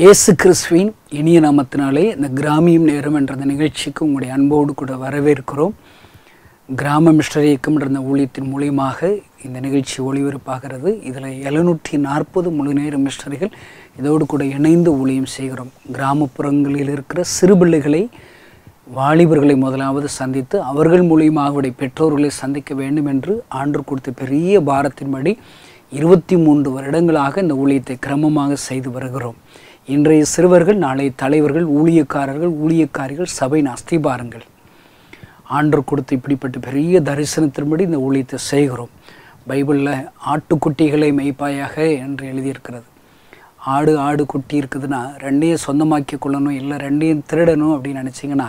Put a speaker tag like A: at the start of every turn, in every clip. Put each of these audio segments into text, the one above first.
A: இயேசு கிறிஸ்துவின் இனிய நாமத்தினாலே இந்த கிராமியம் நேரம் என்ற நிகழ்ச்சிக்கு உங்களுடைய அன்போடு கூட வரவேற்கிறோம் கிராம மிஸ்டர் இயக்கம் என்ற ஊழியத்தின் மூலியமாக இந்த நிகழ்ச்சி ஒளிபரப்பாகிறது இதில் எழுநூற்றி நாற்பது முழு நேர மிஸ்டரிகள் இதோடு கூட இணைந்து ஊழியம் செய்கிறோம் கிராமப்புறங்களில் இருக்கிற சிறுபிள்ளைகளை வாலிபர்களை முதலாவது சந்தித்து அவர்கள் மூலியமாக அவருடைய பெற்றோர்களை சந்திக்க வேண்டும் என்று ஆண்டு கொடுத்த பெரிய பாரத்தின்படி இருபத்தி மூன்று வருடங்களாக இந்த ஊழியத்தை கிரமமாக செய்து வருகிறோம் இன்றைய சிறுவர்கள் நாளைய தலைவர்கள் ஊழியக்காரர்கள் ஊழியக்காரிகள் சபை அஸ்திபாரங்கள் ஆண்டு கொடுத்து இப்படிப்பட்ட பெரிய தரிசனத்தின்படி இந்த ஊழியத்தை செய்கிறோம் பைபிளில் ஆட்டுக்குட்டிகளை மெய்ப்பாயாக என்று எழுதியிருக்கிறது ஆடு ஆடு குட்டி இருக்குதுன்னா ரெண்டையும் சொந்தமாக்கி கொள்ளணும் இல்லை ரெண்டையும் திருடணும் அப்படின்னு நினச்சிங்கன்னா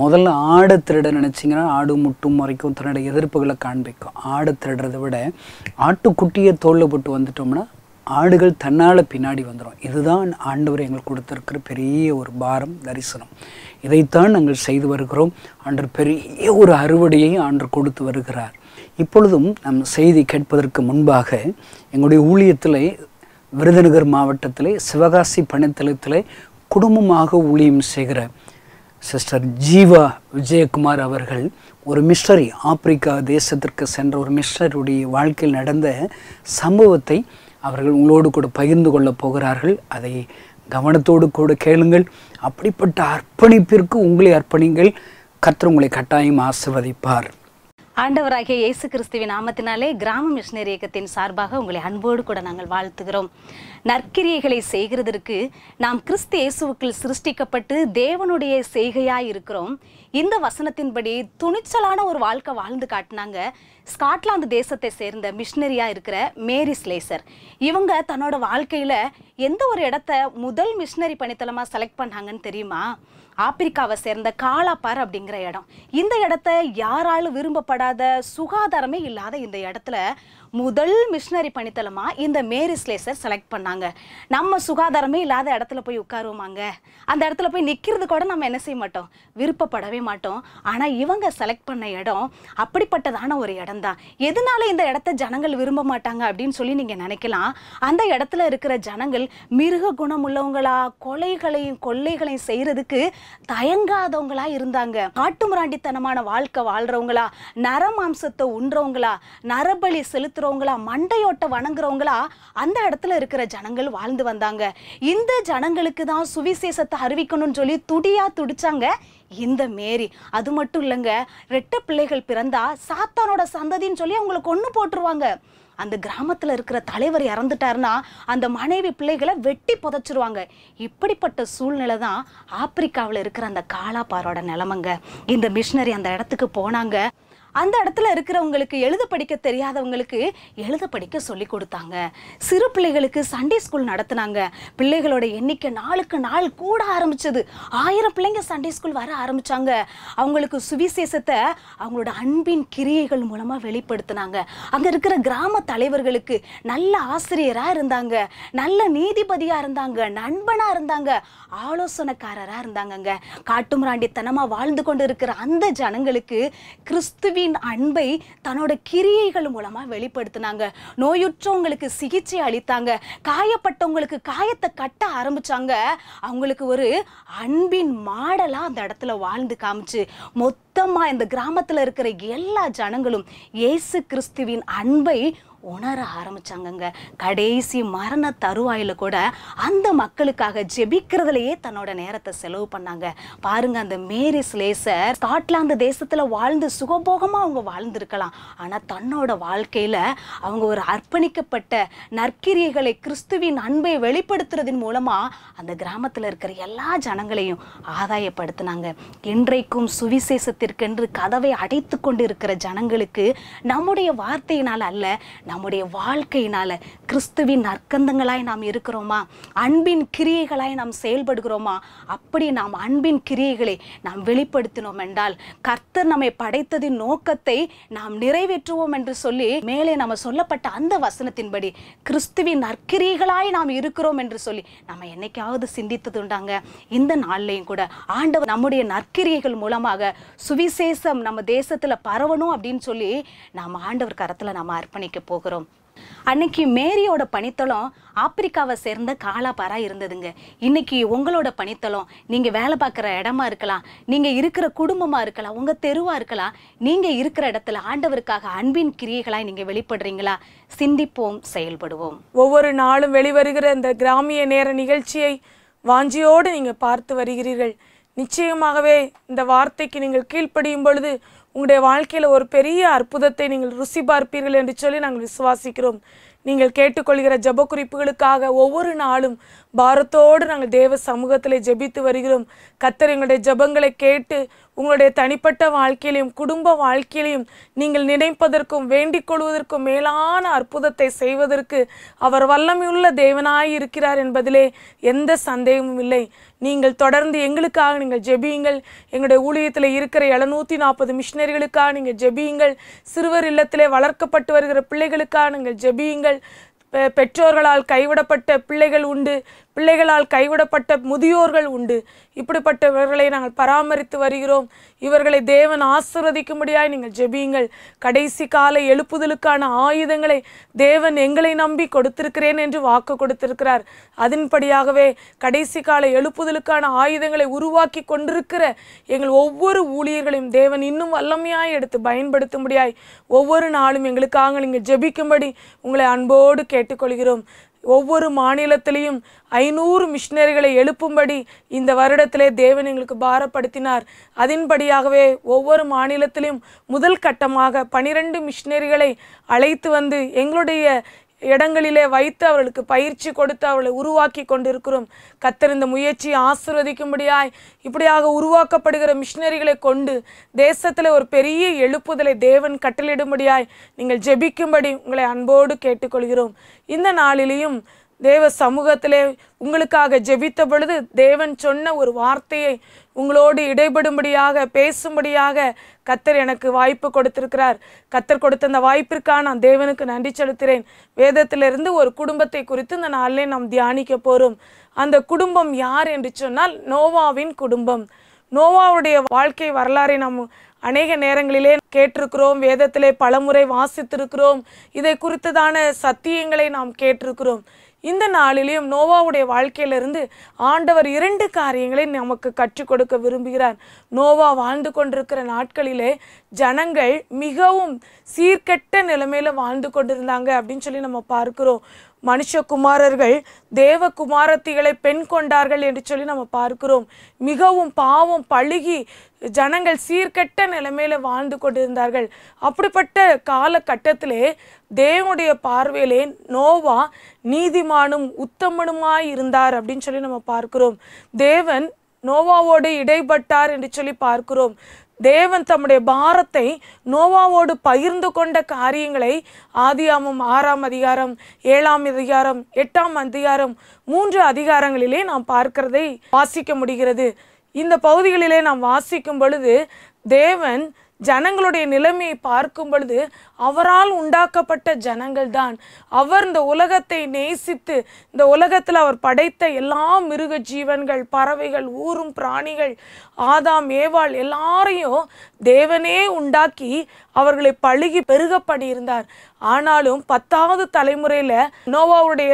A: முதல்ல ஆடை திருட நினச்சிங்கன்னா ஆடு முட்டும் முறைக்கும் தன்னுடைய எதிர்ப்புகளை காண்பிக்கும் ஆடை திருடுறதை விட ஆட்டுக்குட்டியை தோளில் போட்டு வந்துட்டோம்னா ஆடுகள் தன்னால் பின்னாடி வந்துடும் இதுதான் ஆண்டவர் எங்களுக்கு கொடுத்துருக்கிற பெரிய ஒரு பாரம் தரிசனம் இதைத்தான் நாங்கள் செய்து வருகிறோம் ஆண்டர் பெரிய ஒரு அறுவடையை ஆண்டர் கொடுத்து வருகிறார் இப்பொழுதும் நம் செய்தி கேட்பதற்கு முன்பாக எங்களுடைய ஊழியத்தில் விருதுநகர் மாவட்டத்திலே சிவகாசி பணித்தளத்திலே குடும்பமாக ஊழியம் செய்கிற சிஸ்டர் ஜீவா விஜயகுமார் அவர்கள் ஒரு மிஷனரி ஆப்பிரிக்கா தேசத்திற்கு சென்ற ஒரு மிஷனருடைய வாழ்க்கையில் நடந்த சம்பவத்தை அவர்கள் உங்களோடு கூட பகிர்ந்து கொள்ளப் போகிறார்கள் அதை கவனத்தோடு கூட கேளுங்கள் அப்படிப்பட்ட அர்ப்பணிப்பிற்கு உங்களை அர்ப்பணிங்கள் கர்த்தர் உங்களை கட்டாயம் ஆசிர்வதிப்பார்
B: ஆண்டவராகிய இயேசு கிறிஸ்துவின் நாமத்தினாலே கிராம மிஷினரி இயக்கத்தின் சார்பாக உங்களை அன்போடு கூட நாங்கள் வாழ்த்துகிறோம் நற்கிரியைகளை செய்கிறதற்கு நாம் கிறிஸ்து இயேசுவுக்குள் சிருஷ்டிக்கப்பட்டு தேவனுடைய செய்கையாய் இருக்கிறோம் இந்த வசனத்தின்படி துணிச்சலான ஒரு வாழ்க்கை வாழ்ந்து காட்டினாங்க ஸ்காட்லாந்து தேசத்தை சேர்ந்த மிஷினரியாக இருக்கிற மேரி ஸ்லேசர் இவங்க தன்னோட வாழ்க்கையில் எந்த ஒரு இடத்த முதல் மிஷினரி பணித்தலமாக செலக்ட் பண்ணாங்கன்னு தெரியுமா ஆப்பிரிக்காவை சேர்ந்த காலாப்பார் அப்படிங்கிற இடம் இந்த இடத்த யாராலும் விரும்பப்படாத சுகாதாரமே இல்லாத இந்த இடத்துல முதல் மிஷினரி பணித்தளமாக இந்த மேரி ஸ்லேசர் செலக்ட் பண்ணாங்க நம்ம சுகாதாரமே இல்லாத இடத்துல போய் உட்காருவோமாங்க அந்த இடத்துல போய் நிற்கிறது கூட நம்ம என்ன செய்ய மாட்டோம் விருப்பப்படவே மாட்டோம் ஆனால் இவங்க செலக்ட் பண்ண இடம் அப்படிப்பட்டதான ஒரு இடம் தான் எதனால இந்த இடத்த ஜனங்கள் விரும்ப மாட்டாங்க அப்படின்னு சொல்லி நீங்கள் நினைக்கலாம் அந்த இடத்துல இருக்கிற ஜனங்கள் மிருக குணம் உள்ளவங்களா கொலைகளையும் கொள்ளைகளையும் செய்கிறதுக்கு தயங்காதவங்களா இருந்தாங்க காட்டுமிராண்டித்தனமான வாழ்க்கை வாழ்கிறவங்களா நரமாம்சத்தை உண்றவங்களா நரபலி செலுத்துற வணங்குறவங்களா மண்டையோட்ட வணங்குறவங்களா அந்த இடத்துல இருக்கிற ஜனங்கள் வாழ்ந்து வந்தாங்க இந்த ஜனங்களுக்கு தான் சுவிசேஷத்தை அறிவிக்கணும்னு சொல்லி துடியா துடிச்சாங்க இந்த மேரி அது மட்டும் இல்லைங்க ரெட்ட பிள்ளைகள் பிறந்தா சாத்தானோட சந்ததின்னு சொல்லி அவங்களுக்கு கொன்று போட்டுருவாங்க அந்த கிராமத்தில் இருக்கிற தலைவர் இறந்துட்டாருன்னா அந்த மனைவி பிள்ளைகளை வெட்டி புதைச்சிருவாங்க இப்படிப்பட்ட சூழ்நிலை தான் ஆப்பிரிக்காவில் இருக்கிற அந்த காலாப்பாரோட நிலமங்க இந்த மிஷினரி அந்த இடத்துக்கு போனாங்க அந்த இடத்துல இருக்கிறவங்களுக்கு எழுத படிக்க தெரியாதவங்களுக்கு எழுத படிக்க சொல்லி கொடுத்தாங்க சிறு பிள்ளைகளுக்கு சண்டே ஸ்கூல் நடத்தினாங்க பிள்ளைகளோட எண்ணிக்கை நாளுக்கு நாள் கூட ஆரம்பிச்சது ஆயிரம் பிள்ளைங்க சண்டே ஸ்கூல் வர ஆரம்பிச்சாங்க அவங்களுக்கு சுவிசேஷத்தை அவங்களோட அன்பின் கிரியைகள் மூலமாக வெளிப்படுத்தினாங்க அங்கே இருக்கிற கிராம தலைவர்களுக்கு நல்ல ஆசிரியராக இருந்தாங்க நல்ல நீதிபதியாக இருந்தாங்க நண்பனாக இருந்தாங்க ஆலோசனைக்காரராக இருந்தாங்கங்க காட்டுமிராண்டித்தனமாக வாழ்ந்து கொண்டு இருக்கிற அந்த ஜனங்களுக்கு கிறிஸ்துவி தந்தையின் அன்பை தன்னோட கிரியைகள் மூலமாக வெளிப்படுத்தினாங்க நோயுற்றவங்களுக்கு சிகிச்சை அளித்தாங்க காயப்பட்டவங்களுக்கு காயத்தை கட்ட ஆரம்பித்தாங்க அவங்களுக்கு ஒரு அன்பின் மாடலாக அந்த இடத்துல வாழ்ந்து காமிச்சு மொத்தமாக இந்த கிராமத்தில் இருக்கிற எல்லா ஜனங்களும் இயேசு கிறிஸ்துவின் அன்பை உணர ஆரம்பிச்சாங்கங்க கடைசி மரண தருவாயில் கூட அந்த மக்களுக்காக ஜெபிக்கிறதுலையே தன்னோட நேரத்தை செலவு பண்ணாங்க பாருங்க அந்த மேரி ஸ்லேசர் ஸ்காட்லாந்து தேசத்தில் வாழ்ந்து சுகபோகமாக அவங்க வாழ்ந்திருக்கலாம் ஆனால் தன்னோட வாழ்க்கையில் அவங்க ஒரு அர்ப்பணிக்கப்பட்ட நற்கிரியைகளை கிறிஸ்துவின் அன்பை வெளிப்படுத்துறதின் மூலமாக அந்த கிராமத்தில் இருக்கிற எல்லா ஜனங்களையும் ஆதாயப்படுத்தினாங்க என்றைக்கும் சுவிசேஷத்திற்கென்று கதவை அடைத்து கொண்டு இருக்கிற ஜனங்களுக்கு நம்முடைய வார்த்தையினால் அல்ல நம்முடைய வாழ்க்கையினால் கிறிஸ்துவின் நற்கந்தங்களாய் நாம் இருக்கிறோமா அன்பின் கிரியைகளாய் நாம் செயல்படுகிறோமா அப்படி நாம் அன்பின் கிரியைகளை நாம் வெளிப்படுத்தினோம் என்றால் கர்த்தர் நம்மை படைத்ததின் நோக்கத்தை நாம் நிறைவேற்றுவோம் என்று சொல்லி மேலே நம்ம சொல்லப்பட்ட அந்த வசனத்தின்படி கிறிஸ்துவின் நற்கிரியைகளாய் நாம் இருக்கிறோம் என்று சொல்லி நம்ம என்னைக்காவது சிந்தித்தது உண்டாங்க இந்த நாள்லையும் கூட ஆண்டவர் நம்முடைய நற்கிரியைகள் மூலமாக சுவிசேஷம் நம்ம தேசத்தில் பரவணும் அப்படின்னு சொல்லி நாம் ஆண்டவர் கரத்தில் நாம் அர்ப்பணிக்க போகிறோம் போகிறோம் அன்னைக்கு மேரியோட பனித்தளம் ஆப்பிரிக்காவை சேர்ந்த காலாபாரா இருந்ததுங்க இன்னைக்கு உங்களோட பனித்தளம் நீங்க வேலை பார்க்குற இடமா இருக்கலாம் நீங்க இருக்கிற குடும்பமா இருக்கலாம் உங்க தெருவா இருக்கலாம் நீங்க இருக்கிற இடத்துல ஆண்டவருக்காக
C: அன்பின் கிரியைகளாய் நீங்க வெளிப்படுறீங்களா சிந்திப்போம் செயல்படுவோம் ஒவ்வொரு நாளும் வெளிவருகிற இந்த கிராமிய நேர நிகழ்ச்சியை வாஞ்சியோடு நீங்க பார்த்து வருகிறீர்கள் நிச்சயமாகவே இந்த வார்த்தைக்கு நீங்கள் கீழ்ப்படியும் பொழுது உங்களுடைய வாழ்க்கையில் ஒரு பெரிய அற்புதத்தை நீங்கள் ருசி பார்ப்பீர்கள் என்று சொல்லி நாங்கள் விசுவாசிக்கிறோம் நீங்கள் கேட்டுக்கொள்கிற ஜப குறிப்புகளுக்காக ஒவ்வொரு நாளும் பாரத்தோடு நாங்கள் தேவ சமூகத்தில் ஜெபித்து வருகிறோம் கத்தர் எங்களுடைய ஜபங்களை கேட்டு உங்களுடைய தனிப்பட்ட வாழ்க்கையிலையும் குடும்ப வாழ்க்கையிலையும் நீங்கள் நினைப்பதற்கும் வேண்டிக் கொள்வதற்கும் மேலான அற்புதத்தை செய்வதற்கு அவர் வல்லமையுள்ள தேவனாய் இருக்கிறார் என்பதிலே எந்த சந்தேகமும் இல்லை நீங்கள் தொடர்ந்து எங்களுக்காக நீங்கள் ஜெபியுங்கள் எங்களுடைய ஊழியத்தில் இருக்கிற எழுநூற்றி நாற்பது மிஷினரிகளுக்காக நீங்கள் ஜெபியுங்கள் சிறுவர் இல்லத்திலே வளர்க்கப்பட்டு வருகிற பிள்ளைகளுக்காக நீங்கள் ஜெபியுங்கள் பெற்றோர்களால் கைவிடப்பட்ட பிள்ளைகள் உண்டு பிள்ளைகளால் கைவிடப்பட்ட முதியோர்கள் உண்டு இப்படிப்பட்டவர்களை நாங்கள் பராமரித்து வருகிறோம் இவர்களை தேவன் ஆசிர்வதிக்கும்படியாய் நீங்கள் ஜெபியுங்கள் கடைசி கால எழுப்புதலுக்கான ஆயுதங்களை தேவன் எங்களை நம்பி கொடுத்திருக்கிறேன் என்று வாக்கு கொடுத்திருக்கிறார் அதன்படியாகவே கடைசி கால எழுப்புதலுக்கான ஆயுதங்களை உருவாக்கி கொண்டிருக்கிற எங்கள் ஒவ்வொரு ஊழியர்களையும் தேவன் இன்னும் வல்லமையாய் எடுத்து பயன்படுத்தும்படியாய் ஒவ்வொரு நாளும் எங்களுக்காக நீங்கள் ஜெபிக்கும்படி உங்களை அன்போடு கேட்டுக்கொள்கிறோம் ஒவ்வொரு மாநிலத்திலையும் ஐநூறு மிஷினரிகளை எழுப்பும்படி இந்த வருடத்திலே தேவன் எங்களுக்கு பாரப்படுத்தினார் அதன்படியாகவே ஒவ்வொரு மாநிலத்திலையும் முதல் கட்டமாக பனிரெண்டு மிஷினரிகளை அழைத்து வந்து எங்களுடைய இடங்களிலே வைத்து அவர்களுக்கு பயிற்சி கொடுத்து அவர்களை உருவாக்கி கொண்டிருக்கிறோம் கத்தர் இந்த முயற்சியை ஆசிர்வதிக்கும்படியாய் இப்படியாக உருவாக்கப்படுகிற மிஷினரிகளை கொண்டு தேசத்தில் ஒரு பெரிய எழுப்புதலை தேவன் கட்டளிடும்படியாய் நீங்கள் ஜெபிக்கும்படி உங்களை அன்போடு கேட்டுக்கொள்கிறோம் இந்த நாளிலேயும் தேவ சமூகத்திலே உங்களுக்காக ஜெபித்த பொழுது தேவன் சொன்ன ஒரு வார்த்தையை உங்களோடு இடைபடும்படியாக பேசும்படியாக கத்தர் எனக்கு வாய்ப்பு கொடுத்திருக்கிறார் கத்தர் கொடுத்த அந்த வாய்ப்பிற்காக நான் தேவனுக்கு நன்றி செலுத்துகிறேன் வேதத்திலிருந்து ஒரு குடும்பத்தை குறித்து இந்த நாளிலே நாம் தியானிக்க போகிறோம் அந்த குடும்பம் யார் என்று சொன்னால் நோவாவின் குடும்பம் நோவாவுடைய வாழ்க்கை வரலாறை நாம் அநேக நேரங்களிலே கேட்டிருக்கிறோம் வேதத்திலே பலமுறை வாசித்திருக்கிறோம் இதை குறித்ததான சத்தியங்களை நாம் கேட்டிருக்கிறோம் இந்த நாளிலேயும் நோவாவுடைய வாழ்க்கையிலிருந்து ஆண்டவர் இரண்டு காரியங்களை நமக்கு கற்றுக் கொடுக்க விரும்புகிறார் நோவா வாழ்ந்து கொண்டிருக்கிற நாட்களிலே ஜனங்கள் மிகவும் சீர்கெட்ட நிலைமையில் வாழ்ந்து கொண்டிருந்தாங்க அப்படின்னு சொல்லி நம்ம பார்க்கிறோம் மனுஷகுமாரர்கள் தேவகுமாரத்திகளை பெண் கொண்டார்கள் என்று சொல்லி நம்ம பார்க்கிறோம் மிகவும் பாவம் பழுகி ஜனங்கள் சீர்கெட்ட நிலைமையில வாழ்ந்து கொண்டிருந்தார்கள் அப்படிப்பட்ட காலகட்டத்திலே தேவனுடைய பார்வையிலே நோவா நீதிமானும் உத்தமனுமாய் இருந்தார் அப்படின்னு சொல்லி நம்ம பார்க்கிறோம் தேவன் நோவாவோடு இடைப்பட்டார் என்று சொல்லி பார்க்கிறோம் தேவன் தம்முடைய பாரத்தை நோவாவோடு பகிர்ந்து கொண்ட காரியங்களை ஆதியாமும் ஆறாம் அதிகாரம் ஏழாம் அதிகாரம் எட்டாம் அதிகாரம் மூன்று அதிகாரங்களிலே நாம் பார்க்கிறதை வாசிக்க முடிகிறது இந்த பகுதிகளிலே நாம் வாசிக்கும் பொழுது தேவன் ஜனங்களுடைய நிலைமையை பார்க்கும் பொழுது அவரால் உண்டாக்கப்பட்ட ஜனங்கள் தான் அவர் இந்த உலகத்தை நேசித்து இந்த உலகத்தில் அவர் படைத்த எல்லா மிருக ஜீவன்கள் பறவைகள் ஊரும் பிராணிகள் ஆதாம் ஏவாள் எல்லாரையும் தேவனே உண்டாக்கி அவர்களை பழுகி பெருக பண்ணியிருந்தார் ஆனாலும் பத்தாவது தலைமுறையில் நோவாவுடைய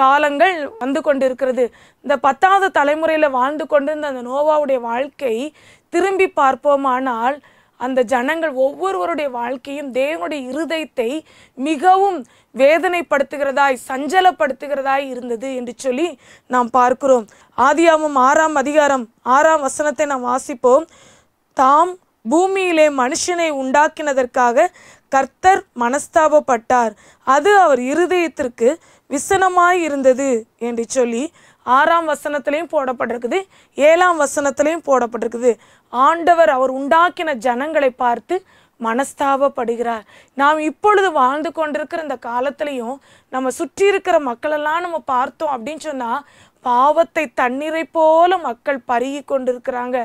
C: காலங்கள் வந்து கொண்டிருக்கிறது இந்த பத்தாவது தலைமுறையில் வாழ்ந்து கொண்டிருந்த அந்த நோவாவுடைய வாழ்க்கை திரும்பி பார்ப்போமானால் அந்த ஜனங்கள் ஒவ்வொருவருடைய வாழ்க்கையும் தேவனுடைய இருதயத்தை மிகவும் வேதனைப்படுத்துகிறதாய் சஞ்சலப்படுத்துகிறதாய் இருந்தது என்று சொல்லி நாம் பார்க்கிறோம் ஆதியாமும் ஆறாம் அதிகாரம் ஆறாம் வசனத்தை நாம் வாசிப்போம் தாம் பூமியிலே மனுஷனை உண்டாக்கினதற்காக கர்த்தர் மனஸ்தாபப்பட்டார் அது அவர் இருதயத்திற்கு விசனமாய் இருந்தது என்று சொல்லி ஆறாம் வசனத்திலையும் போடப்பட்டிருக்குது ஏழாம் வசனத்திலையும் போடப்பட்டிருக்குது ஆண்டவர் அவர் உண்டாக்கின ஜனங்களை பார்த்து மனஸ்தாபப்படுகிறார் நாம் இப்பொழுது வாழ்ந்து கொண்டிருக்கிற இந்த காலத்திலையும் நம்ம சுற்றி இருக்கிற மக்களெல்லாம் நம்ம பார்த்தோம் அப்படின்னு சொன்னால் பாவத்தை தண்ணீரை போல மக்கள் பருகி கொண்டிருக்கிறாங்க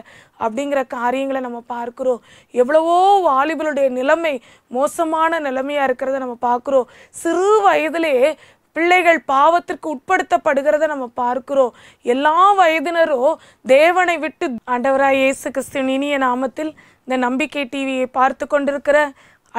C: அப்படிங்கிற காரியங்களை நம்ம பார்க்குறோம் எவ்வளவோ வாலிபலுடைய நிலைமை மோசமான நிலைமையாக இருக்கிறத நம்ம பார்க்குறோம் சிறு வயதிலே பிள்ளைகள் பாவத்திற்கு உட்படுத்தப்படுகிறத நம்ம பார்க்கிறோம் எல்லா வயதினரும் தேவனை விட்டு ஆண்டவராய் இயேசு கிறிஸ்துவின் இனிய நாமத்தில் இந்த நம்பிக்கை டிவியை பார்த்து கொண்டிருக்கிற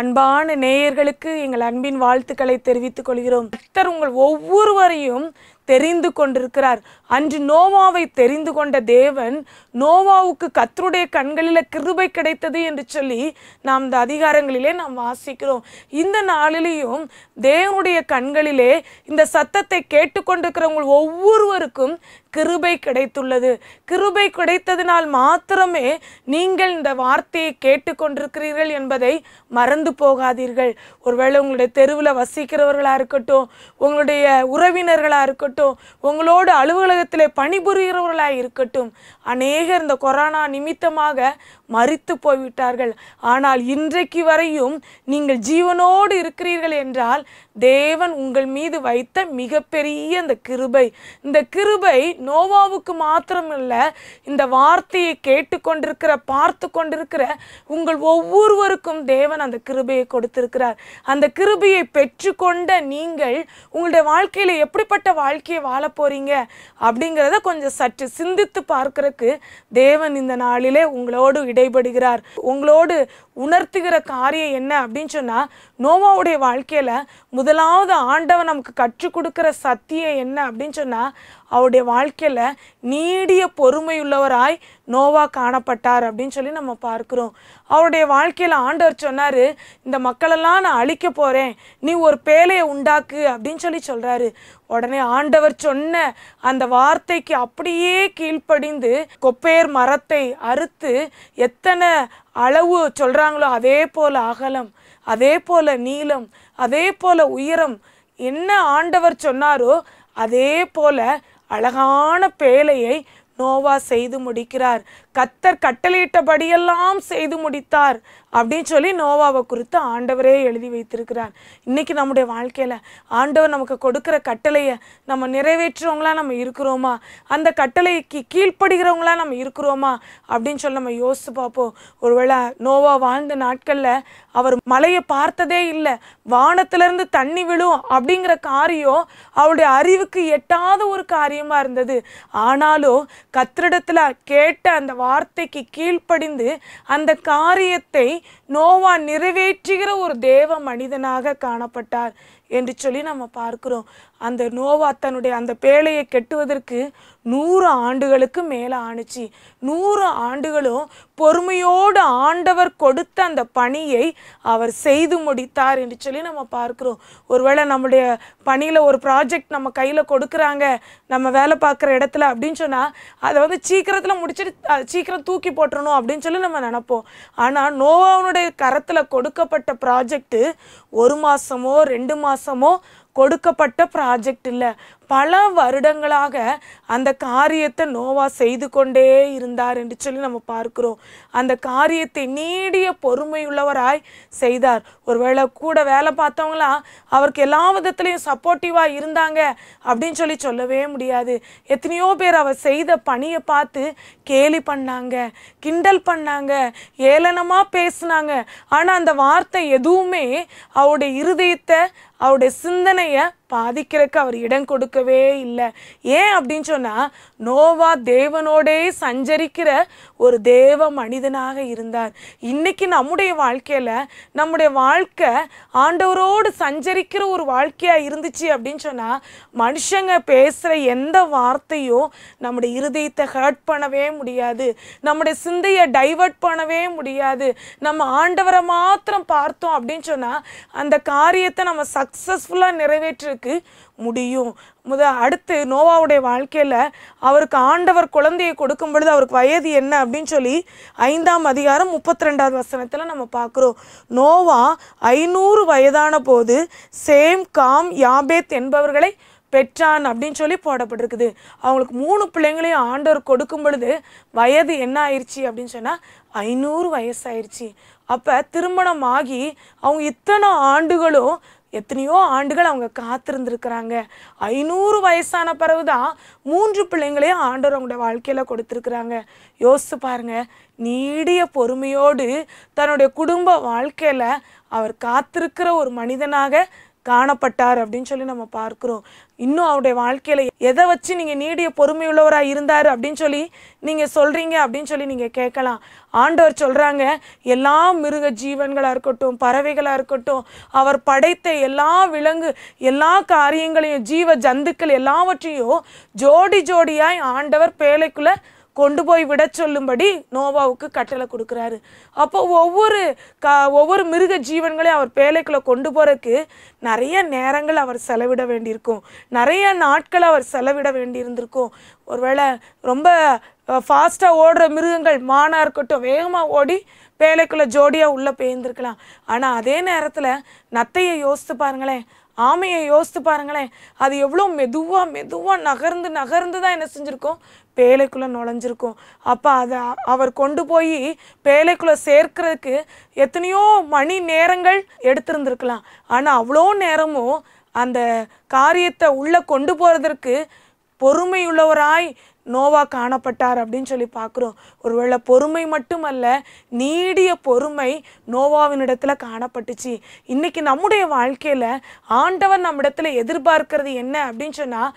C: அன்பான நேயர்களுக்கு எங்கள் அன்பின் வாழ்த்துக்களை தெரிவித்துக் கொள்கிறோம் உங்கள் ஒவ்வொருவரையும் தெரிந்து கொண்டிருக்கிறார் அன்று நோவாவை தெரிந்து கொண்ட தேவன் நோவாவுக்கு கத்தருடைய கண்களில் கிருபை கிடைத்தது என்று சொல்லி நாம் இந்த அதிகாரங்களிலே நாம் வாசிக்கிறோம் இந்த நாளிலேயும் தேவனுடைய கண்களிலே இந்த சத்தத்தை கேட்டுக்கொண்டிருக்கிறவங்க ஒவ்வொருவருக்கும் கிருபை கிடைத்துள்ளது கிருபை கிடைத்ததினால் மாத்திரமே நீங்கள் இந்த வார்த்தையை கேட்டுக்கொண்டிருக்கிறீர்கள் என்பதை மறந்து போகாதீர்கள் ஒருவேளை உங்களுடைய தெருவில் வசிக்கிறவர்களாக இருக்கட்டும் உங்களுடைய உறவினர்களாக இருக்கட்டும் இருக்கட்டும் உங்களோடு அலுவலகத்தில் பணிபுரிகிறவர்களாக இருக்கட்டும் அநேகர் இந்த கொரோனா நிமித்தமாக மறித்து போய்விட்டார்கள் ஆனால் இன்றைக்கு வரையும் நீங்கள் ஜீவனோடு இருக்கிறீர்கள் என்றால் தேவன் உங்கள் மீது வைத்த மிகப்பெரிய இந்த கிருபை இந்த கிருபை நோவாவுக்கு மாத்திரமில்ல இந்த வார்த்தையை கேட்டுக்கொண்டிருக்கிற பார்த்து கொண்டிருக்கிற உங்கள் ஒவ்வொருவருக்கும் தேவன் அந்த கிருபையை கொடுத்திருக்கிறார் அந்த கிருபையை பெற்றுக்கொண்ட நீங்கள் உங்களுடைய வாழ்க்கையில் எப்படிப்பட்ட வாழ்க்கையை வாழ போறீங்க அப்படிங்கிறத கொஞ்சம் சற்று சிந்தித்து பார்க்கறதுக்கு தேவன் இந்த நாளிலே உங்களோடு இடைபடுகிறார் உங்களோடு உணர்த்துகிற காரியம் என்ன அப்படின்னு சொன்னால் நோவாவுடைய வாழ்க்கையில் முதலாவது ஆண்டவன் நமக்கு கற்றுக் கொடுக்குற சத்தியம் என்ன அப்படின்னு சொன்னால் அவருடைய வாழ்க்கையில் நீடிய பொறுமையுள்ளவராய் நோவா காணப்பட்டார் அப்படின்னு சொல்லி நம்ம பார்க்குறோம் அவருடைய வாழ்க்கையில் ஆண்டவர் சொன்னார் இந்த மக்களெல்லாம் நான் அழிக்க போகிறேன் நீ ஒரு பேலையை உண்டாக்கு அப்படின்னு சொல்லி சொல்கிறாரு உடனே ஆண்டவர் சொன்ன அந்த வார்த்தைக்கு அப்படியே கீழ்ப்படிந்து கொப்பேர் மரத்தை அறுத்து எத்தனை அளவு சொல்கிறாங்களோ அதே போல் அகலம் அதே போல் நீளம் அதே போல் உயரம் என்ன ஆண்டவர் சொன்னாரோ அதே போல் அழகான பேழையை நோவா செய்து முடிக்கிறார் கத்தர் கட்டளையிட்டபடியெல்லாம் செய்து முடித்தார் அப்படின்னு சொல்லி நோவாவை குறித்து ஆண்டவரே எழுதி வைத்திருக்கிறார் இன்றைக்கி நம்முடைய வாழ்க்கையில் ஆண்டவர் நமக்கு கொடுக்குற கட்டளையை நம்ம நிறைவேற்றுறவங்களா நம்ம இருக்கிறோமா அந்த கட்டளைக்கு கீழ்ப்படுகிறவங்களா நம்ம இருக்கிறோமா அப்படின்னு சொல்லி நம்ம யோசித்து பார்ப்போம் ஒருவேளை நோவா வாழ்ந்த நாட்களில் அவர் மலையை பார்த்ததே இல்லை வானத்திலிருந்து தண்ணி விழும் அப்படிங்கிற காரியம் அவருடைய அறிவுக்கு எட்டாத ஒரு காரியமாக இருந்தது ஆனாலும் கத்திரிடத்தில் கேட்ட அந்த வார்த்தைக்கு கீழ்ப்படிந்து அந்த காரியத்தை நோவா நிறைவேற்றுகிற ஒரு தேவ மனிதனாக காணப்பட்டார் என்று சொல்லி நம்ம பார்க்கிறோம் அந்த நோவா தன்னுடைய அந்த பேழையை கெட்டுவதற்கு நூறு ஆண்டுகளுக்கு மேலே ஆணுச்சு நூறு ஆண்டுகளும் பொறுமையோடு ஆண்டவர் கொடுத்த அந்த பணியை அவர் செய்து முடித்தார் என்று சொல்லி நம்ம பார்க்குறோம் ஒருவேளை நம்முடைய பணியில் ஒரு ப்ராஜெக்ட் நம்ம கையில் கொடுக்குறாங்க நம்ம வேலை பார்க்குற இடத்துல அப்படின்னு சொன்னால் அதை வந்து சீக்கிரத்தில் முடிச்சுட்டு சீக்கிரம் தூக்கி போட்டுறணும் அப்படின்னு சொல்லி நம்ம நினப்போம் ஆனால் நோவாவுனுடைய கரத்தில் கொடுக்கப்பட்ட ப்ராஜெக்ட்டு ஒரு மாதமோ ரெண்டு மாதமோ கொடுக்கப்பட்ட ப்ராஜெக்ட் இல்லை பல வருடங்களாக அந்த காரியத்தை நோவா செய்து கொண்டே இருந்தார் என்று சொல்லி நம்ம பார்க்கிறோம் அந்த காரியத்தை நீடிய பொறுமையுள்ளவராய் செய்தார் ஒருவேளை கூட வேலை பார்த்தவங்களா அவருக்கு எல்லா விதத்துலேயும் சப்போர்ட்டிவாக இருந்தாங்க அப்படின்னு சொல்லி சொல்லவே முடியாது எத்தனையோ பேர் அவர் செய்த பணியை பார்த்து கேலி பண்ணாங்க கிண்டல் பண்ணாங்க ஏளனமாக பேசினாங்க ஆனால் அந்த வார்த்தை எதுவுமே அவருடைய இருதயத்தை அவருடைய சிந்தனையை பாதிக்கிறதுக்கு அவர் இடம் கொடுக்கவே இல்லை ஏன் அப்படின்னு சொன்னால் நோவா தேவனோடே சஞ்சரிக்கிற ஒரு தேவ மனிதனாக இருந்தார் இன்றைக்கி நம்முடைய வாழ்க்கையில் நம்முடைய வாழ்க்கை ஆண்டவரோடு சஞ்சரிக்கிற ஒரு வாழ்க்கையாக இருந்துச்சு அப்படின்னு சொன்னால் மனுஷங்க பேசுகிற எந்த வார்த்தையும் நம்முடைய இருதயத்தை ஹர்ட் பண்ணவே முடியாது நம்முடைய சிந்தையை டைவர்ட் பண்ணவே முடியாது நம்ம ஆண்டவரை மாத்திரம் பார்த்தோம் அப்படின்னு சொன்னால் அந்த காரியத்தை நம்ம சக்ஸஸ்ஃபுல்லாக நிறைவேற்ற அவருக்கு முடியும் முத அடுத்து நோவாவுடைய வாழ்க்கையில் அவருக்கு ஆண்டவர் குழந்தையை கொடுக்கும் பொழுது அவருக்கு வயது என்ன அப்படின்னு சொல்லி ஐந்தாம் அதிகாரம் முப்பத்தி ரெண்டாவது வசனத்தில் நம்ம பார்க்குறோம் நோவா ஐநூறு வயதான போது சேம் காம் யாபேத் என்பவர்களை பெற்றான் அப்படின்னு சொல்லி போடப்பட்டிருக்குது அவங்களுக்கு மூணு பிள்ளைங்களையும் ஆண்டவர் கொடுக்கும் பொழுது வயது என்ன ஆயிடுச்சு அப்படின்னு சொன்னால் ஐநூறு வயசாயிருச்சு அப்போ திருமணம் ஆகி அவங்க இத்தனை ஆண்டுகளும் எத்தனையோ ஆண்டுகள் அவங்க காத்திருந்திருக்கிறாங்க ஐநூறு வயசான பிறகு தான் மூன்று பிள்ளைங்களையும் ஆண்டவர் அவங்களோட வாழ்க்கையில் கொடுத்துருக்குறாங்க யோசித்து பாருங்க நீடிய பொறுமையோடு தன்னுடைய குடும்ப வாழ்க்கையில் அவர் காத்திருக்கிற ஒரு மனிதனாக காணப்பட்டார் அப்படின்னு சொல்லி நம்ம பார்க்குறோம் இன்னும் அவருடைய வாழ்க்கையில் எதை வச்சு நீங்கள் நீடிய பொறுமையுள்ளவராக இருந்தார் அப்படின்னு சொல்லி நீங்கள் சொல்கிறீங்க அப்படின்னு சொல்லி நீங்கள் கேட்கலாம் ஆண்டவர் சொல்கிறாங்க எல்லா மிருக ஜீவன்களாக இருக்கட்டும் பறவைகளாக இருக்கட்டும் அவர் படைத்த எல்லா விலங்கு எல்லா காரியங்களையும் ஜீவ ஜந்துக்கள் எல்லாவற்றையும் ஜோடி ஜோடியாய் ஆண்டவர் பேலைக்குள்ளே கொண்டு போய் விட சொல்லும்படி நோவாவுக்கு கட்டளை கொடுக்குறாரு அப்போ ஒவ்வொரு க ஒவ்வொரு மிருக ஜீவன்களையும் அவர் பேழைக்குள்ளே கொண்டு போகிறதுக்கு நிறைய நேரங்கள் அவர் செலவிட வேண்டியிருக்கும் நிறைய நாட்கள் அவர் செலவிட வேண்டியிருந்திருக்கும் ஒருவேளை ரொம்ப ஃபாஸ்ட்டாக ஓடுற மிருகங்கள் மானாக இருக்கட்டும் வேகமாக ஓடி பேழைக்குள்ளே ஜோடியாக உள்ளே பேர்ந்துருக்கலாம் ஆனால் அதே நேரத்தில் நத்தையை யோசித்து பாருங்களேன் ஆமையை யோசித்து பாருங்களேன் அது எவ்வளோ மெதுவாக மெதுவாக நகர்ந்து நகர்ந்து தான் என்ன செஞ்சுருக்கோம் பேலைக்குள்ளே நுழைஞ்சிருக்கும் அப்போ அதை அவர் கொண்டு போய் பேலைக்குள்ளே சேர்க்கிறதுக்கு எத்தனையோ மணி நேரங்கள் எடுத்திருந்துருக்கலாம் ஆனால் அவ்வளோ நேரமும் அந்த காரியத்தை உள்ளே கொண்டு போகிறதற்கு பொறுமையுள்ளவராய் நோவா காணப்பட்டார் அப்படின்னு சொல்லி பார்க்குறோம் ஒருவேளை பொறுமை மட்டுமல்ல நீடிய பொறுமை நோவாவினிடத்தில் காணப்பட்டுச்சு இன்றைக்கி நம்முடைய வாழ்க்கையில் ஆண்டவர் நம்மிடத்தில் எதிர்பார்க்கிறது என்ன அப்படின்னு சொன்னால்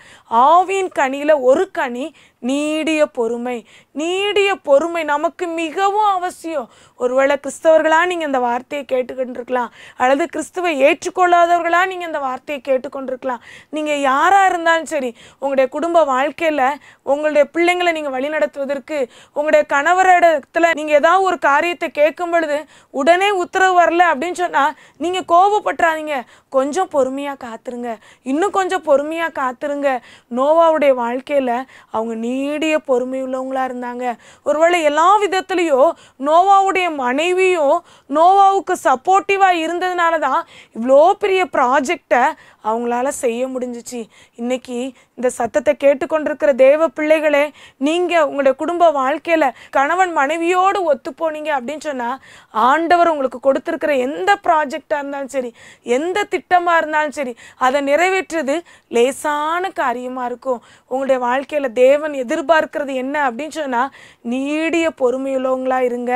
C: ஆவியின் கனியில் ஒரு கனி நீடிய பொறுமை நீடிய பொறுமை நமக்கு மிகவும் அவசியம் ஒருவேளை கிறிஸ்தவர்களாக நீங்கள் இந்த வார்த்தையை கேட்டுக்கொண்டிருக்கலாம் அல்லது கிறிஸ்துவை ஏற்றுக்கொள்ளாதவர்களாக நீங்கள் இந்த வார்த்தையை கேட்டுக்கொண்டிருக்கலாம் நீங்கள் யாராக இருந்தாலும் சரி உங்களுடைய குடும்ப வாழ்க்கையில் உங்களுடைய பிள்ளைங்களை நீங்கள் வழிநடத்துவதற்கு உங்களுடைய கணவரிடத்தில் நீங்கள் ஏதாவது ஒரு காரியத்தை கேட்கும் பொழுது உடனே உத்தரவு வரல அப்படின்னு சொன்னால் நீங்கள் கோபப்பட்டுறாதீங்க கொஞ்சம் பொறுமையாக காத்துருங்க இன்னும் கொஞ்சம் பொறுமையாக காத்துருங்க நோவாவுடைய வாழ்க்கையில் அவங்க நீ நீடிய பொறுமை உள்ளவங்களா இருந்தாங்க ஒருவேளை எல்லா விதத்துலேயும் நோவாவுடைய மனைவியும் நோவாவுக்கு சப்போர்ட்டிவாக இருந்ததுனால தான் இவ்வளோ பெரிய ப்ராஜெக்டை அவங்களால செய்ய முடிஞ்சிச்சு இன்னைக்கு இந்த சத்தத்தை கேட்டுக்கொண்டிருக்கிற தேவ பிள்ளைகளே நீங்கள் உங்களுடைய குடும்ப வாழ்க்கையில் கணவன் மனைவியோடு ஒத்து போனீங்க அப்படின்னு சொன்னால் ஆண்டவர் உங்களுக்கு கொடுத்துருக்கிற எந்த ப்ராஜெக்டாக இருந்தாலும் சரி எந்த திட்டமாக இருந்தாலும் சரி அதை நிறைவேற்றுறது லேசான காரியமாக இருக்கும் உங்களுடைய வாழ்க்கையில் தேவன் எதிர்பார்க்கிறது என்ன அப்படின்னு சொன்னால் நீடிய பொறுமையுள்ளவங்களாக இருங்க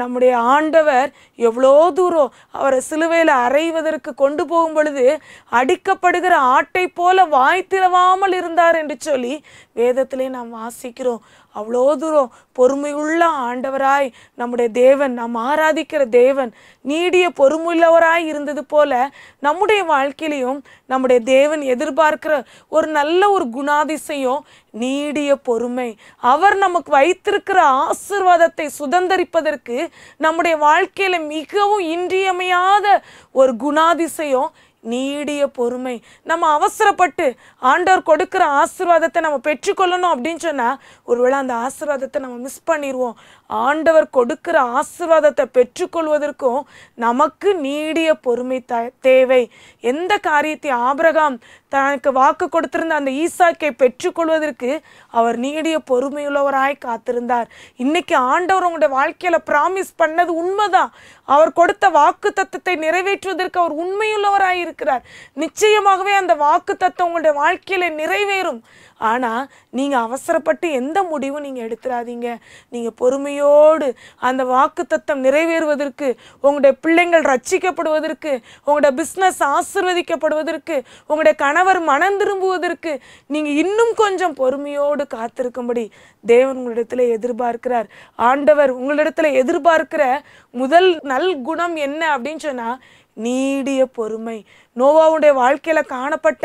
C: நம்முடைய ஆண்டவர் எவ்வளோ தூரம் அவரை சிலுவையில் அறைவதற்கு கொண்டு போகும் பொழுது அடிக்கப்படுகிற ஆட்டை போல வாய் திறவாமல் இருந்தார் என்று சொல்லி வேதத்திலே நாம் வாசிக்கிறோம் அவ்வளோ தூரம் பொறுமையுள்ள ஆண்டவராய் நம்முடைய தேவன் நாம் ஆராதிக்கிற தேவன் நீடிய பொறுமையுள்ளவராய் இருந்தது போல நம்முடைய வாழ்க்கையிலையும் நம்முடைய தேவன் எதிர்பார்க்கிற ஒரு நல்ல ஒரு குணாதிசயம் நீடிய பொறுமை அவர் நமக்கு வைத்திருக்கிற ஆசிர்வாதத்தை சுதந்திரிப்பதற்கு நம்முடைய வாழ்க்கையில் மிகவும் இன்றியமையாத ஒரு குணாதிசயம் நீடிய பொறுமை நம்ம அவசரப்பட்டு ஆண்டவர் கொடுக்குற ஆசீர்வாதத்தை நம்ம பெற்றுக்கொள்ளணும் அப்படின்னு சொன்னால் ஒருவேளை அந்த ஆசீர்வாதத்தை நம்ம மிஸ் பண்ணிடுவோம் ஆண்டவர் கொடுக்குற ஆசீர்வாதத்தை பெற்றுக்கொள்வதற்கும் நமக்கு நீடிய பொறுமை தேவை எந்த காரியத்தை ஆபிரகாம் தனக்கு வாக்கு கொடுத்திருந்த அந்த ஈசாக்கை பெற்றுக்கொள்வதற்கு அவர் நீடிய பொறுமையுள்ளவராய் காத்திருந்தார் இன்னைக்கு ஆண்டவர் உங்களுடைய வாழ்க்கையில் ப்ராமிஸ் பண்ணது உண்மைதான் அவர் கொடுத்த வாக்கு தத்துவத்தை நிறைவேற்றுவதற்கு அவர் உண்மையுள்ளவராய் இருக்கிறார் நிச்சயமாகவே அந்த வாக்கு தத்துவம் உங்களுடைய வாழ்க்கையில் நிறைவேறும் ஆனால் நீங்கள் அவசரப்பட்டு எந்த முடிவும் நீங்கள் எடுத்துடாதீங்க நீங்கள் பொறுமையோடு அந்த வாக்கு தத்துவம் நிறைவேறுவதற்கு உங்களுடைய பிள்ளைங்கள் ரட்சிக்கப்படுவதற்கு உங்களுடைய பிஸ்னஸ் ஆசிர்வதிக்கப்படுவதற்கு உங்களுடைய கணவர் கணவர் மனம் திரும்புவதற்கு நீங்கள் இன்னும் கொஞ்சம் பொறுமையோடு காத்திருக்கும்படி தேவன் உங்களிடத்தில் எதிர்பார்க்கிறார் ஆண்டவர் உங்களிடத்தில் எதிர்பார்க்கிற முதல் நல் குணம் என்ன அப்படின்னு சொன்னால் நீடிய பொறுமை நோவாவுடைய வாழ்க்கையில் காணப்பட்ட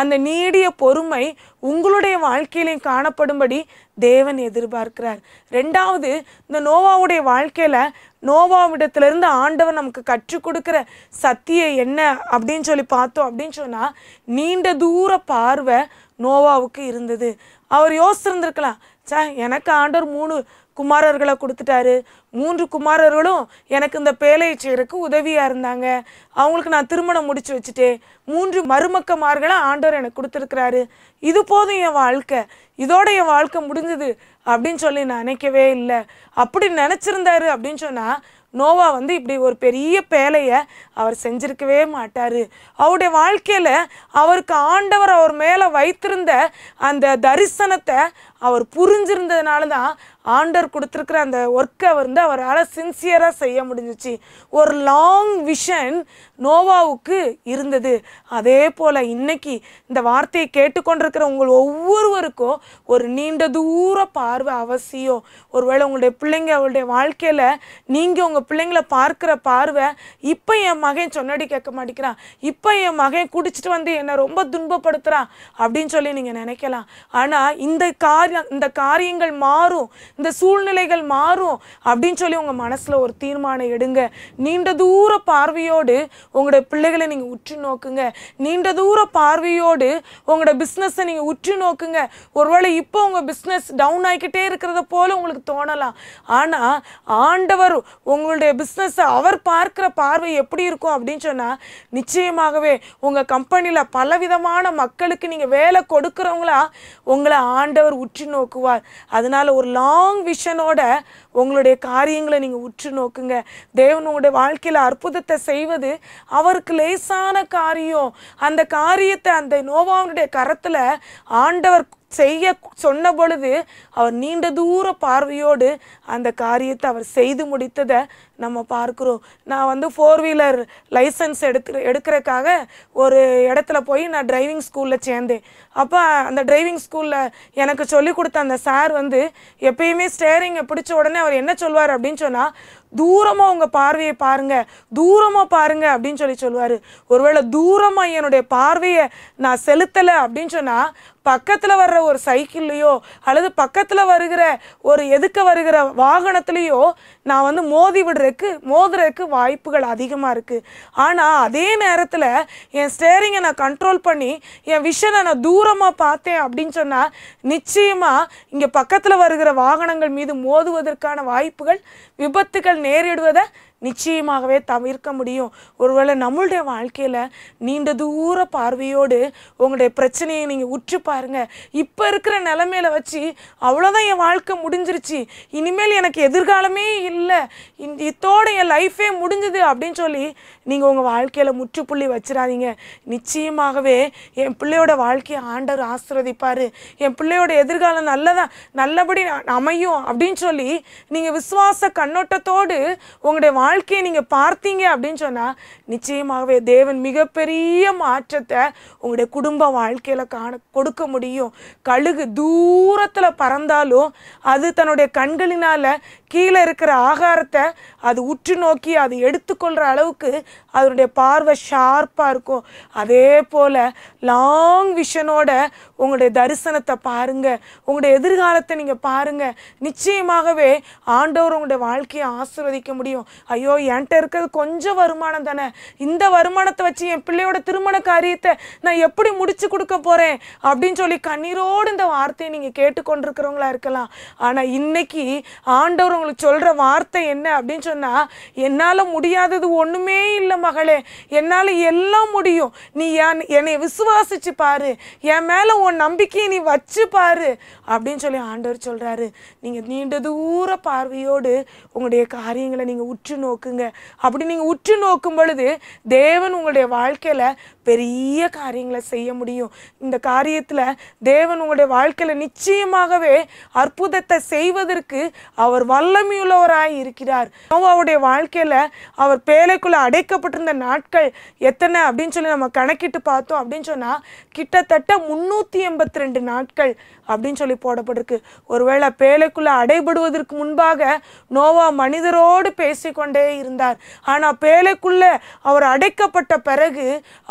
C: அந்த நீடிய பொறுமை உங்களுடைய வாழ்க்கையிலையும் காணப்படும்படி தேவன் எதிர்பார்க்கிறார் ரெண்டாவது இந்த நோவாவுடைய வாழ்க்கையில் நோவாவிடத்திலிருந்து ஆண்டவர் நமக்கு கற்றுக் கொடுக்குற சத்திய என்ன அப்படின்னு சொல்லி பார்த்தோம் அப்படின்னு சொன்னால் நீண்ட தூர பார்வை நோவாவுக்கு இருந்தது அவர் யோசிச்சிருந்துருக்கலாம் சே எனக்கு ஆண்டவர் மூணு குமாரர்களை கொடுத்துட்டாரு மூன்று குமாரர்களும் எனக்கு இந்த பேழையை செய்கிறக்கு உதவியாக இருந்தாங்க அவங்களுக்கு நான் திருமணம் முடிச்சு வச்சுட்டேன் மூன்று மருமக்கமார்களை ஆண்டவர் எனக்கு கொடுத்துருக்கிறாரு இது போதும் என் வாழ்க்கை இதோட என் வாழ்க்கை முடிஞ்சுது அப்படின்னு சொல்லி நான் நினைக்கவே இல்லை அப்படி நினச்சிருந்தாரு அப்படின்னு சொன்னால் நோவா வந்து இப்படி ஒரு பெரிய பேலையை அவர் செஞ்சிருக்கவே மாட்டார் அவருடைய வாழ்க்கையில் அவருக்கு ஆண்டவர் அவர் மேலே வைத்திருந்த அந்த தரிசனத்தை அவர் புரிஞ்சிருந்ததுனால தான் ஆண்டவர் கொடுத்துருக்குற அந்த ஒர்க்கை வந்து அவரால் சின்சியராக செய்ய முடிஞ்சிச்சு ஒரு லாங் விஷன் நோவாவுக்கு இருந்தது அதே போல் இன்னைக்கு இந்த வார்த்தையை கேட்டுக்கொண்டிருக்கிற உங்கள் ஒவ்வொருவருக்கும் ஒரு நீண்ட தூர பார்வை அவசியம் ஒருவேளை உங்களுடைய பிள்ளைங்க அவளுடைய வாழ்க்கையில் நீங்கள் உங்கள் பிள்ளைங்களை பார்க்குற பார்வை இப்போ என் மகன் சொன்னடி கேட்க மாட்டேங்கிறான் இப்போ என் மகன் குடிச்சிட்டு வந்து என்னை ரொம்ப துன்பப்படுத்துகிறான் அப்படின்னு சொல்லி நீங்கள் நினைக்கலாம் ஆனால் இந்த காரியம் இந்த காரியங்கள் மாறும் இந்த சூழ்நிலைகள் மாறும் அப்படின்னு சொல்லி உங்கள் மனசில் ஒரு தீர்மானம் எடுங்க நீண்ட தூர பார்வையோடு உங்களோட பிள்ளைகளை நீங்கள் உற்று நோக்குங்க நீண்ட தூர பார்வையோடு உங்களோட பிஸ்னஸை நீங்கள் உற்று நோக்குங்க ஒருவேளை இப்போ உங்கள் பிஸ்னஸ் டவுன் ஆகிக்கிட்டே இருக்கிறத போல உங்களுக்கு தோணலாம் ஆனால் ஆண்டவர் உங்களுடைய பிஸ்னஸை அவர் பார்க்குற பார்வை எப்படி இருக்கும் அப்படின்னு சொன்னால் நிச்சயமாகவே உங்கள் கம்பெனியில் பலவிதமான மக்களுக்கு நீங்கள் வேலை கொடுக்குறவங்களா உங்களை ஆண்டவர் உற்று நோக்குவார் அதனால் ஒரு லாங் விஷனோட உங்களுடைய காரியங்களை நீங்கள் உற்று நோக்குங்க தேவனுடைய வாழ்க்கையில் அற்புதத்தை செய்வது அவருக்கு லேசான காரியம் அந்த காரியத்தை அந்த நோவாவனுடைய கரத்தில் ஆண்டவர் செய்ய சொன்ன பொழுது அவர் நீண்ட தூர பார்வையோடு அந்த காரியத்தை அவர் செய்து முடித்ததை நம்ம பார்க்குறோம் நான் வந்து ஃபோர் வீலர் லைசன்ஸ் எடுத்து எடுக்கிறக்காக ஒரு இடத்துல போய் நான் டிரைவிங் ஸ்கூலில் சேர்ந்தேன் அப்போ அந்த டிரைவிங் ஸ்கூலில் எனக்கு சொல்லிக் கொடுத்த அந்த சார் வந்து எப்பயுமே ஸ்டேரிங்கை பிடிச்ச உடனே அவர் என்ன சொல்வார் அப்படின்னு சொன்னால் தூரமாக உங்கள் பார்வையை பாருங்கள் தூரமாக பாருங்கள் அப்படின்னு சொல்லி சொல்லுவார் ஒருவேளை தூரமாக என்னுடைய பார்வையை நான் செலுத்தலை அப்படின்னு சொன்னால் பக்கத்தில் வர்ற ஒரு சைக்கிள்லையோ அல்லது பக்கத்தில் வருகிற ஒரு எதுக்க வருகிற வாகனத்துலேயோ நான் வந்து மோதி விடுறதுக்கு மோதுறதுக்கு வாய்ப்புகள் அதிகமாக இருக்குது ஆனால் அதே நேரத்தில் என் ஸ்டேரிங்கை நான் கண்ட்ரோல் பண்ணி என் விஷனை நான் தூரமாக பார்த்தேன் அப்படின்னு சொன்னால் நிச்சயமாக இங்கே பக்கத்தில் வருகிற வாகனங்கள் மீது மோதுவதற்கான வாய்ப்புகள் விபத்துகள் நேரிடுவதை நிச்சயமாகவே தவிர்க்க முடியும் ஒருவேளை நம்மளுடைய வாழ்க்கையில் நீண்ட தூர பார்வையோடு உங்களுடைய பிரச்சனையை நீங்கள் உற்று பாருங்கள் இப்போ இருக்கிற நிலமையில வச்சு அவ்வளோதான் என் வாழ்க்கை முடிஞ்சிருச்சு இனிமேல் எனக்கு எதிர்காலமே இல்லை இந்த இதோட என் லைஃபே முடிஞ்சுது அப்படின்னு சொல்லி நீங்கள் உங்கள் வாழ்க்கையில் முற்றுப்புள்ளி வச்சிடாதீங்க நிச்சயமாகவே என் பிள்ளையோட வாழ்க்கையை ஆண்டவர் ஆசிர்வதிப்பார் என் பிள்ளையோட எதிர்காலம் நல்லதாக நல்லபடி அமையும் அப்படின்னு சொல்லி நீங்கள் விசுவாச கண்ணோட்டத்தோடு உங்களுடைய வாழ்க்கையை நீங்கள் பார்த்தீங்க அப்படின்னு சொன்னால் நிச்சயமாகவே தேவன் மிகப்பெரிய மாற்றத்தை உங்களுடைய குடும்ப வாழ்க்கையில் காண கொடுக்க முடியும் கழுகு தூரத்தில் பறந்தாலும் அது தன்னுடைய கண்களினால் கீழே இருக்கிற ஆகாரத்தை அது உற்று நோக்கி அது எடுத்துக்கொள்கிற அளவுக்கு அதனுடைய பார்வை ஷார்ப்பாக இருக்கும் அதே போல் லாங் விஷனோட உங்களுடைய தரிசனத்தை பாருங்கள் உங்களுடைய எதிர்காலத்தை நீங்கள் பாருங்கள் நிச்சயமாகவே ஆண்டவர் உங்களுடைய வாழ்க்கையை ஆசிர்வதிக்க முடியும் ஐயோ என்கிட்ட இருக்கிறது கொஞ்சம் வருமானம் தானே இந்த வருமானத்தை வச்சு என் பிள்ளையோட திருமண காரியத்தை நான் எப்படி முடிச்சு கொடுக்க போகிறேன் அப்படின்னு சொல்லி கண்ணீரோடு இந்த வார்த்தையை நீங்கள் கேட்டுக்கொண்டிருக்கிறவங்களா இருக்கலாம் ஆனால் இன்னைக்கு ஆண்டவர் உங்களுக்கு சொல்கிற வார்த்தை என்ன அப்படின்னு சொன்னால் என்னால் முடியாதது ஒன்றுமே இல்லை மகளே என்னால் எல்லாம் முடியும் நீ என் என்னை விசுவாசிச்சு பாரு என் மேலே உன் நம்பிக்கையை நீ வச்சு பாரு அப்படின்னு சொல்லி ஆண்டவர் சொல்கிறாரு நீங்கள் நீண்ட தூர பார்வையோடு உங்களுடைய காரியங்களை நீங்கள் உற்று நோக்குங்க அப்படி நீங்கள் உற்று நோக்கும் பொழுது தேவன் உங்களுடைய வாழ்க்கையில் பெரிய காரியங்களை செய்ய முடியும் இந்த காரியத்தில் தேவன் உங்களுடைய வாழ்க்கையில் நிச்சயமாகவே அற்புதத்தை செய்வதற்கு அவர் வல்லமையுள்ளவராய் இருக்கிறார் அவருடைய வாழ்க்கையில் அவர் பேலைக்குள்ளே அடைக்கப்பட்டிருந்த நாட்கள் எத்தனை அப்படின்னு சொல்லி நம்ம கணக்கிட்டு பார்த்தோம் அப்படின்னு சொன்னால் கிட்டத்தட்ட முந்நூற்றி எண்பத்தி ரெண்டு நாட்கள் அப்படின்னு சொல்லி போடப்பட்டிருக்கு ஒருவேளை பேலைக்குள்ளே அடைபடுவதற்கு முன்பாக நோவா மனிதரோடு பேசிக்கொண்டே இருந்தார் ஆனால் பேலைக்குள்ளே அவர் அடைக்கப்பட்ட பிறகு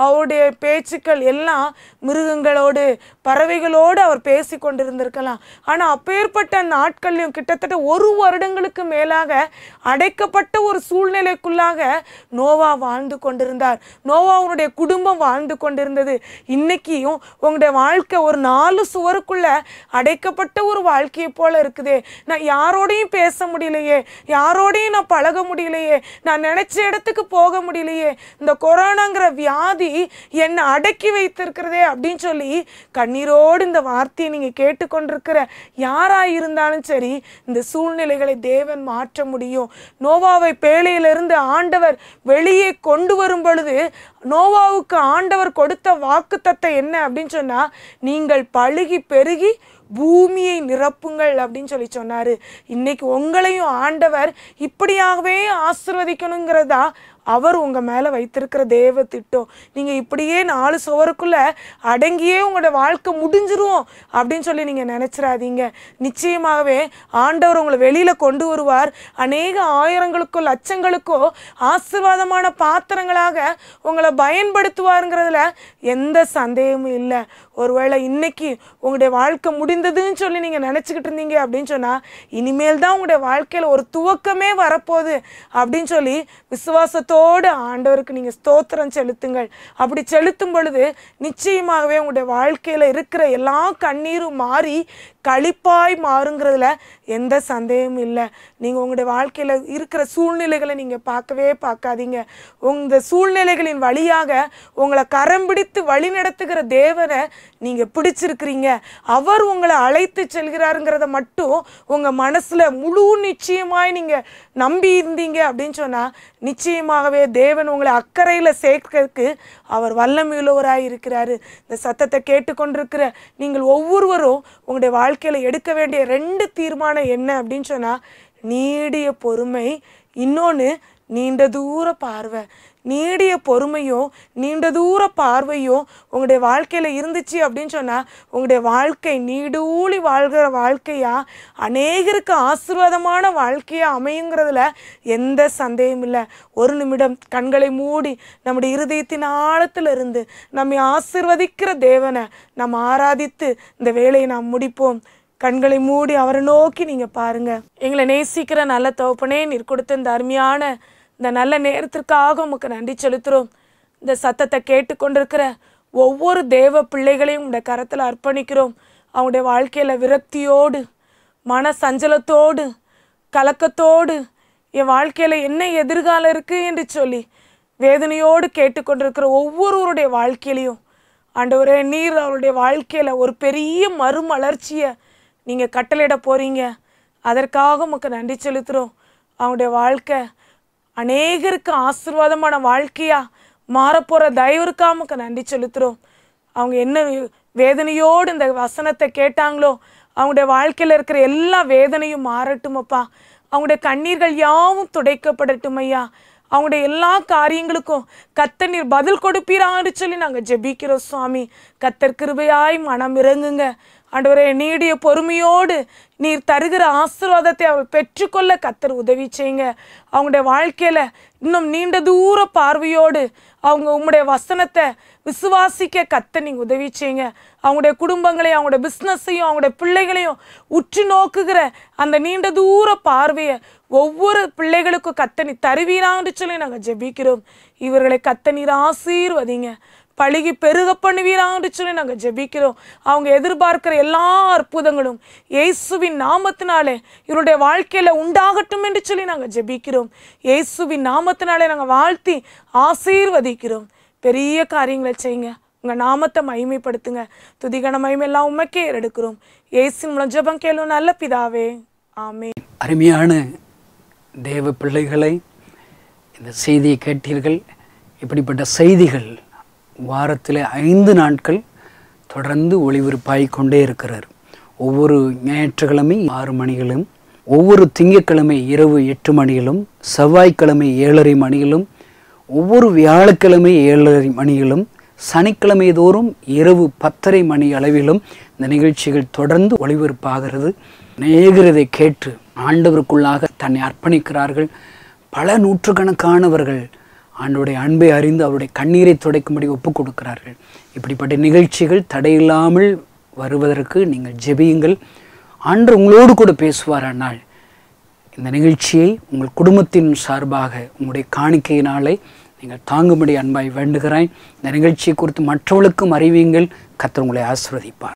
C: அவருடைய பேச்சுக்கள் எல்லாம் மிருகங்களோடு பறவைகளோடு அவர் பேசி கொண்டிருந்திருக்கலாம் ஆனால் அப்பேற்பட்ட நாட்கள்லையும் கிட்டத்தட்ட ஒரு வருடங்களுக்கு மேலாக அடைக்கப்பட்ட ஒரு சூழ்நிலைக்குள்ளாக நோவா வாழ்ந்து கொண்டிருந்தார் நோவாவுடைய குடும்பம் வாழ்ந்து கொண்டிருந்தது இன்னைக்கியும் உங்களுடைய வாழ்க்கை ஒரு நாலு சுவருக்குள்ள அடைக்கப்பட்ட ஒரு வாழ்க்கையை போல இருக்குதே நான் யாரோடையும் பேச முடியலையே யாரோடையும் நான் பழக முடியலையே நான் நினச்ச இடத்துக்கு போக முடியலையே இந்த கொரோனாங்கிற வியாதி என்னை அடக்கி வைத்திருக்கிறதே அப்படின்னு சொல்லி கண்ணீரோடு இந்த வார்த்தையை நீங்கள் கேட்டுக்கொண்டிருக்கிற யாராக இருந்தாலும் சரி இந்த சூழ்நிலைகளை தேவன் மாற்ற முடியும் நோவாவை பேழையிலிருந்து ஆண்டவர் வெளியே கொண்டு வரும் பொழுது நோவாவுக்கு ஆண்டவர் கொடுத்த வாக்குத்தத்தை என்ன அப்படின்னு சொன்னால் நீங்கள் பழுகி பெருகி பூமியை நிரப்புங்கள் அப்படின்னு சொல்லி சொன்னார் இன்னைக்கு உங்களையும் ஆண்டவர் இப்படியாகவே ஆசிர்வதிக்கணுங்கிறதா அவர் உங்கள் மேலே வைத்திருக்கிற தேவ திட்டம் நீங்கள் இப்படியே நாலு சுவருக்குள்ளே அடங்கியே உங்களோட வாழ்க்கை முடிஞ்சிரும் அப்படின்னு சொல்லி நீங்கள் நினச்சிடாதீங்க நிச்சயமாகவே ஆண்டவர் உங்களை வெளியில் கொண்டு வருவார் அநேக ஆயிரங்களுக்கோ லட்சங்களுக்கோ ஆசிர்வாதமான பாத்திரங்களாக உங்களை பயன்படுத்துவாருங்கிறதுல எந்த சந்தேகமும் இல்லை ஒருவேளை இன்றைக்கி உங்களுடைய வாழ்க்கை முடிந்ததுன்னு சொல்லி நீங்கள் நினச்சிக்கிட்டு இருந்தீங்க அப்படின்னு சொன்னால் இனிமேல் தான் உங்களுடைய வாழ்க்கையில் ஒரு துவக்கமே வரப்போகுது அப்படின்னு சொல்லி விசுவாசத்தோடு ஆண்டவருக்கு நீங்கள் ஸ்தோத்திரம் செலுத்துங்கள் அப்படி செலுத்தும் பொழுது நிச்சயமாகவே உங்களுடைய வாழ்க்கையில் இருக்கிற எல்லா கண்ணீரும் மாறி கழிப்பாய் மாறுங்கிறதுல எந்த சந்தேகமும் இல்லை நீங்கள் உங்களுடைய வாழ்க்கையில் இருக்கிற சூழ்நிலைகளை நீங்கள் பார்க்கவே பார்க்காதீங்க உங்கள் சூழ்நிலைகளின் வழியாக உங்களை கரம் பிடித்து வழி நடத்துகிற தேவனை நீங்கள் பிடிச்சிருக்கிறீங்க அவர் உங்களை அழைத்து செல்கிறாருங்கிறத மட்டும் உங்கள் மனசில் முழு நிச்சயமாய் நீங்கள் நம்பி இருந்தீங்க அப்படின்னு சொன்னால் நிச்சயமாகவே தேவன் உங்களை அக்கறையில் சேர்க்கறதுக்கு அவர் வல்லமையுள்ளவராக இருக்கிறாரு இந்த சத்தத்தை கேட்டுக்கொண்டிருக்கிற நீங்கள் ஒவ்வொருவரும் உங்களுடைய வாழ்க்கை வாழ்க்கையில் எடுக்க வேண்டிய ரெண்டு தீர்மானம் என்ன அப்படின்னு சொன்னால் நீடிய பொறுமை இன்னொன்று நீண்ட தூர பார்வை நீடிய பொறுமையும் நீண்ட தூர பார்வையும் உங்களுடைய வாழ்க்கையில் இருந்துச்சு அப்படின்னு சொன்னால் உங்களுடைய வாழ்க்கை நீடூழி வாழ்கிற வாழ்க்கையாக அநேகருக்கு ஆசீர்வாதமான வாழ்க்கையாக அமையுங்கிறதுல எந்த சந்தேகமும் இல்லை ஒரு நிமிடம் கண்களை மூடி நம்முடைய இருதயத்தின் ஆழத்திலிருந்து நம்மை ஆசிர்வதிக்கிற தேவனை நம்ம ஆராதித்து இந்த வேலையை நாம் முடிப்போம் கண்களை மூடி அவரை நோக்கி நீங்கள் பாருங்கள் எங்களை நேசிக்கிற நல்ல தோப்பனே நீர் கொடுத்த இந்த அருமையான இந்த நல்ல நேரத்திற்காக உமக்கு நன்றி செலுத்துகிறோம் இந்த சத்தத்தை கேட்டுக்கொண்டிருக்கிற ஒவ்வொரு தேவ பிள்ளைகளையும் உங்கள் கரத்தில் அர்ப்பணிக்கிறோம் அவங்களுடைய வாழ்க்கையில் விரக்தியோடு மன சஞ்சலத்தோடு கலக்கத்தோடு என் வாழ்க்கையில் என்ன எதிர்காலம் இருக்குது என்று சொல்லி வேதனையோடு கேட்டுக்கொண்டிருக்கிற ஒவ்வொருவருடைய வாழ்க்கையிலையும் ஒரு நீர் அவருடைய வாழ்க்கையில் ஒரு பெரிய மறுமலர்ச்சியை நீங்கள் கட்டளையிட போகிறீங்க அதற்காக உமக்கு நன்றி செலுத்துகிறோம் அவங்களுடைய வாழ்க்கை அநேகருக்கு ஆசிர்வாதமான வாழ்க்கையாக மாறப்போகிற தயவிற்கா நமக்கு நன்றி செலுத்துகிறோம் அவங்க என்ன வேதனையோடு இந்த வசனத்தை கேட்டாங்களோ அவங்களுடைய வாழ்க்கையில் இருக்கிற எல்லா வேதனையும் மாறட்டும் அப்பா அவங்களுடைய கண்ணீர்கள் யாவும் துடைக்கப்படட்டும் ஐயா அவங்களுடைய எல்லா காரியங்களுக்கும் கத்த நீர் பதில் கொடுப்பீரான்னு சொல்லி நாங்கள் ஜெபிக்கிறோம் சுவாமி கத்தர் கிருபையாய் மனம் இறங்குங்க ஆண்டவரே நீடிய பொறுமையோடு நீர் தருகிற ஆசீர்வாதத்தை அவள் பெற்றுக்கொள்ள கத்தர் உதவி செய்யுங்க அவங்களுடைய வாழ்க்கையில் இன்னும் நீண்ட தூர பார்வையோடு அவங்க உங்களுடைய வசனத்தை விசுவாசிக்க கத்த நீங்கள் உதவி செய்யுங்க அவங்களுடைய குடும்பங்களையும் அவங்களுடைய பிஸ்னஸையும் அவங்களுடைய பிள்ளைகளையும் உற்று நோக்குகிற அந்த நீண்ட தூர பார்வையை ஒவ்வொரு பிள்ளைகளுக்கும் கத்தனி தருவீராங்கன்னு சொல்லி நாங்கள் ஜெபிக்கிறோம் இவர்களை கத்தனீர் ஆசீர்வதிங்க பழகி பெருக பண்ணுவீராங்கன்னு சொல்லி நாங்கள் ஜெபிக்கிறோம் அவங்க எதிர்பார்க்கிற எல்லா அற்புதங்களும் இயேசுவின் நாமத்தினாலே இவருடைய வாழ்க்கையில் உண்டாகட்டும் என்று சொல்லி நாங்கள் ஜெபிக்கிறோம் இயேசுவின் நாமத்தினாலே நாங்கள் வாழ்த்தி ஆசீர்வதிக்கிறோம் பெரிய காரியங்களை செய்யுங்க உங்கள் நாமத்தை மகிமைப்படுத்துங்க துதிகன மகிமையெல்லாம் உண்மைக்கே எடுக்கிறோம் ஏசின் மூலம் ஜபம் கேளும் நல்ல பிதாவே ஆமே
A: அருமையான தேவ பிள்ளைகளை இந்த செய்தியை கேட்டீர்கள் இப்படிப்பட்ட செய்திகள் வாரத்தில் ஐந்து நாட்கள் தொடர்ந்து ஒளிபரப்பாகி கொண்டே இருக்கிறார் ஒவ்வொரு ஞாயிற்றுக்கிழமை ஆறு மணிகளும் ஒவ்வொரு திங்கட்கிழமை இரவு எட்டு மணிகளும் செவ்வாய்க்கிழமை ஏழரை மணிகளும் ஒவ்வொரு வியாழக்கிழமை ஏழரை மணிகளும் சனிக்கிழமை தோறும் இரவு பத்தரை மணி அளவிலும் இந்த நிகழ்ச்சிகள் தொடர்ந்து ஒளிபரப்பாகிறது நேகிறதை கேட்டு ஆண்டவருக்குள்ளாக தன்னை அர்ப்பணிக்கிறார்கள் பல நூற்றுக்கணக்கானவர்கள் ஆண்டோடைய அன்பை அறிந்து அவருடைய கண்ணீரை துடைக்கும்படி ஒப்புக் கொடுக்கிறார்கள் இப்படிப்பட்ட நிகழ்ச்சிகள் தடையில்லாமல் வருவதற்கு நீங்கள் ஜெபியுங்கள் ஆண்டு உங்களோடு கூட பேசுவார் ஆனால் இந்த நிகழ்ச்சியை உங்கள் குடும்பத்தின் சார்பாக உங்களுடைய காணிக்கையினாலே நீங்கள் தாங்கும்படி அன்பாய் வேண்டுகிறேன் இந்த நிகழ்ச்சியை குறித்து மற்றவர்களுக்கும் அறிவியுங்கள் கத்தவங்களை உங்களை ஆசிர்வதிப்பார்